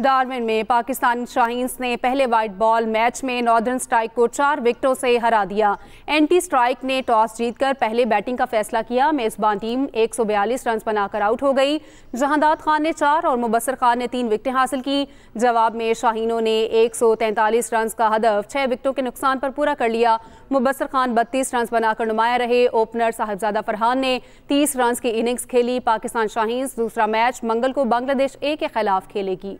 डारमिन में पाकिस्तान शाहींस ने पहले वाइट बॉल मैच में नॉर्दर्न स्ट्राइक को चार विकेटों से हरा दिया एंटी स्ट्राइक ने टॉस जीतकर पहले बैटिंग का फैसला किया मेजबान टीम 142 रन बनाकर आउट हो गई जहांदाद खान ने चार और मुबसर खान ने तीन विकटें हासिल की जवाब में शाहीनों ने 143 रन का हदफ छः विकटों के नुकसान पर पूरा कर लिया मुबसर खान बत्तीस रन बनाकर नुमाया रहे ओपनर साहबजादा फरहान ने तीस रन की इनिंग्स खेली पाकिस्तान शाहींस दूसरा मैच मंगल को बांग्लादेश ए के खिलाफ खेलेगी